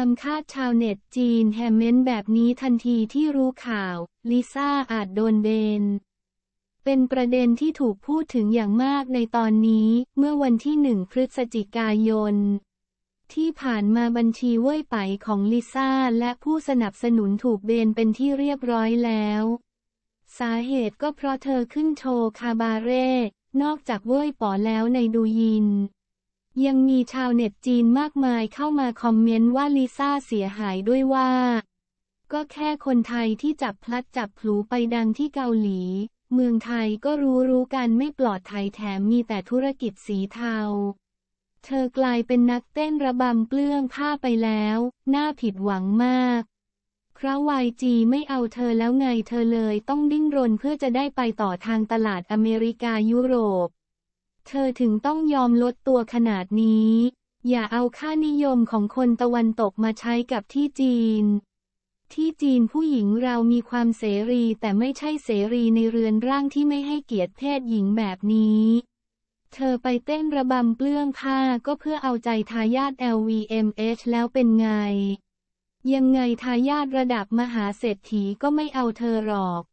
ามคาดชาวเน็ตจีนแฮมเมนแบบนี้ทันทีที่รู้ข่าว ลิซ่าอาจโดนเบนเป็นประเด็นที่ถูกพูดถึงอย่างมากในตอนนี้ เมื่อวันที่หนึ่งพฤศจิกายน ที่ผ่านมาบัญชีเว่ยไปของลิซ่าและผู้สนับสนุนถูกเบนเป็นที่เรียบร้อยแล้ว สาเหตุก็เพราะเธอขึ้นโชว์คาบาเร่นอกจาก เว่ยป๋อแล้วในดูยินยังมีชาวเน็ตจีนมากมายเข้ามาคอมเมนต์ว่าลิซ่าเสียหายด้วยว่า ก็แค่คนไทยที่จับพลัดจับผูไปดังที่เกาหลี เมืองไทยก็รู้รู้กันไม่ปลอดไทยแถมมีแต่ธุรกิจสีเทา เธอกลายเป็นนักเต้นระบำเปลื้องผ้าไปแล้ว น่าผิดหวังมากพราะวไวจีไม่เอาเธอแล้วไงเธอเลยต้องดิ้นรนเพื่อจะได้ไปต่อทางตลาดอเมริกายุโรปเธอถึงต้องยอมลดตัวขนาดนี้ อย่าเอาค่านิยมของคนตะวันตกมาใช้กับที่จีน ที่จีนผู้หญิงเรามีความเสรีแต่ไม่ใช่เสรีในเรือนร่างที่ไม่ให้เกียรติเพศหญิงแบบนี้ เธอไปเต้นระบำเปลื้องผ้าก็เพื่อเอาใจทายาท LVMH แล้วเป็นไง ยังไงทายาทระดับมหาเศรษฐีก็ไม่เอาเธอหรอก